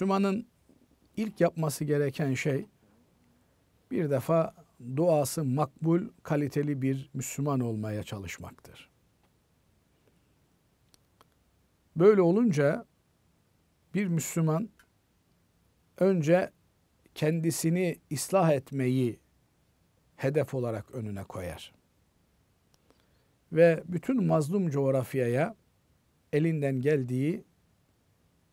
Müslümanın ilk yapması gereken şey bir defa duası makbul, kaliteli bir Müslüman olmaya çalışmaktır. Böyle olunca bir Müslüman önce kendisini ıslah etmeyi hedef olarak önüne koyar. Ve bütün mazlum coğrafyaya elinden geldiği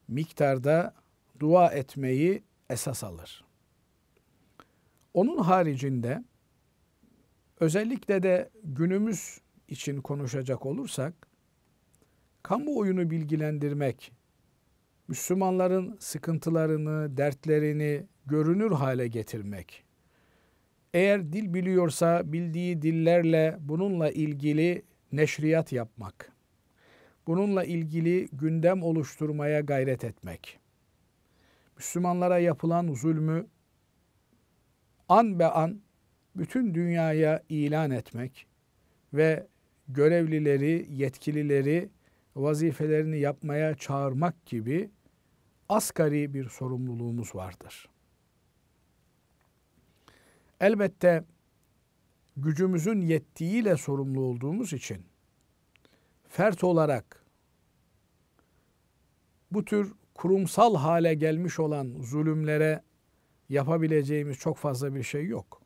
miktarda dua etmeyi esas alır. Onun haricinde özellikle de günümüz için konuşacak olursak kamuoyunu bilgilendirmek, Müslümanların sıkıntılarını, dertlerini görünür hale getirmek. Eğer dil biliyorsa bildiği dillerle bununla ilgili neşriyat yapmak. Bununla ilgili gündem oluşturmaya gayret etmek. Müslümanlara yapılan zulmü an be an bütün dünyaya ilan etmek ve görevlileri, yetkilileri vazifelerini yapmaya çağırmak gibi asgari bir sorumluluğumuz vardır. Elbette gücümüzün yettiğiyle sorumlu olduğumuz için fert olarak bu tür kurumsal hale gelmiş olan zulümlere yapabileceğimiz çok fazla bir şey yok.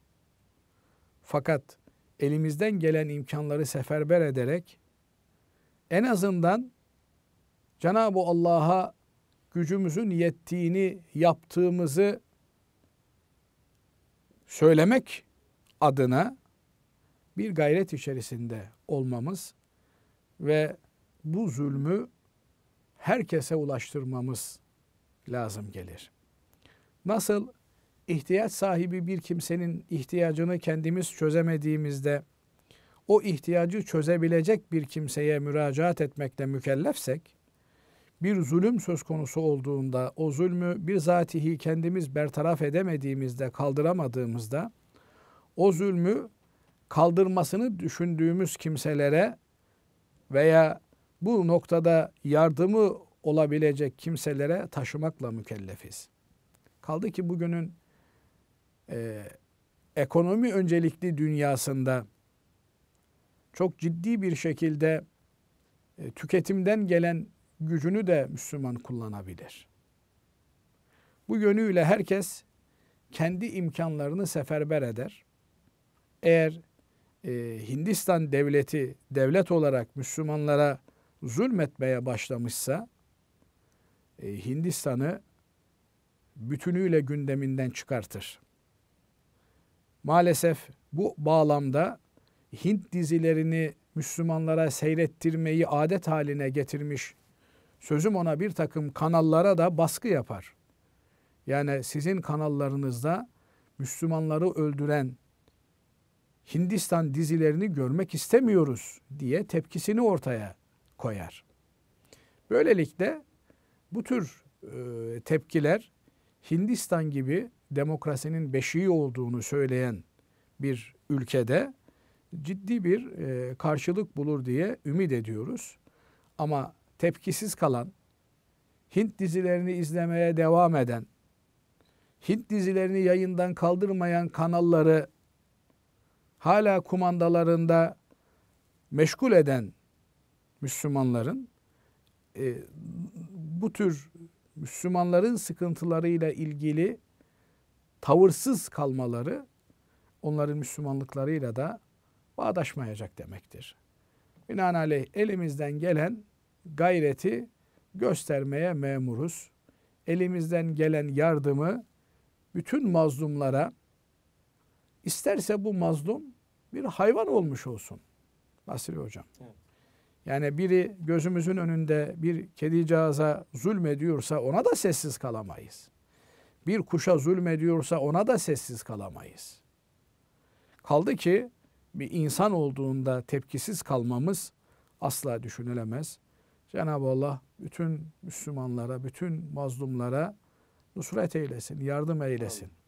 Fakat elimizden gelen imkanları seferber ederek en azından Cenab-ı Allah'a gücümüzün yettiğini yaptığımızı söylemek adına bir gayret içerisinde olmamız ve bu zulmü herkese ulaştırmamız lazım gelir. Nasıl ihtiyaç sahibi bir kimsenin ihtiyacını kendimiz çözemediğimizde o ihtiyacı çözebilecek bir kimseye müracaat etmekle mükellefsek, bir zulüm söz konusu olduğunda o zulmü bir zatihi kendimiz bertaraf edemediğimizde, kaldıramadığımızda o zulmü kaldırmasını düşündüğümüz kimselere veya bu noktada yardımı olabilecek kimselere taşımakla mükellefiz. Kaldı ki bugünün e, ekonomi öncelikli dünyasında çok ciddi bir şekilde e, tüketimden gelen gücünü de Müslüman kullanabilir. Bu yönüyle herkes kendi imkanlarını seferber eder. Eğer e, Hindistan devleti devlet olarak Müslümanlara zulmetmeye başlamışsa e, Hindistan'ı bütünüyle gündeminden çıkartır. Maalesef bu bağlamda Hint dizilerini Müslümanlara seyrettirmeyi adet haline getirmiş sözüm ona bir takım kanallara da baskı yapar. Yani sizin kanallarınızda Müslümanları öldüren Hindistan dizilerini görmek istemiyoruz diye tepkisini ortaya koyar. Böylelikle bu tür e, tepkiler Hindistan gibi demokrasinin beşiği olduğunu söyleyen bir ülkede ciddi bir e, karşılık bulur diye ümit ediyoruz. Ama tepkisiz kalan, Hint dizilerini izlemeye devam eden, Hint dizilerini yayından kaldırmayan kanalları hala kumandalarında meşgul eden Müslümanların e, bu tür Müslümanların sıkıntılarıyla ilgili tavırsız kalmaları onların Müslümanlıklarıyla da bağdaşmayacak demektir. Binaenaleyh elimizden gelen gayreti göstermeye memuruz. Elimizden gelen yardımı bütün mazlumlara isterse bu mazlum bir hayvan olmuş olsun. Basri Hocam. Evet. Yani biri gözümüzün önünde bir kedicağıza zulmediyorsa ona da sessiz kalamayız. Bir kuşa zulmediyorsa ona da sessiz kalamayız. Kaldı ki bir insan olduğunda tepkisiz kalmamız asla düşünülemez. Cenab-ı Allah bütün Müslümanlara, bütün mazlumlara nusret eylesin, yardım eylesin.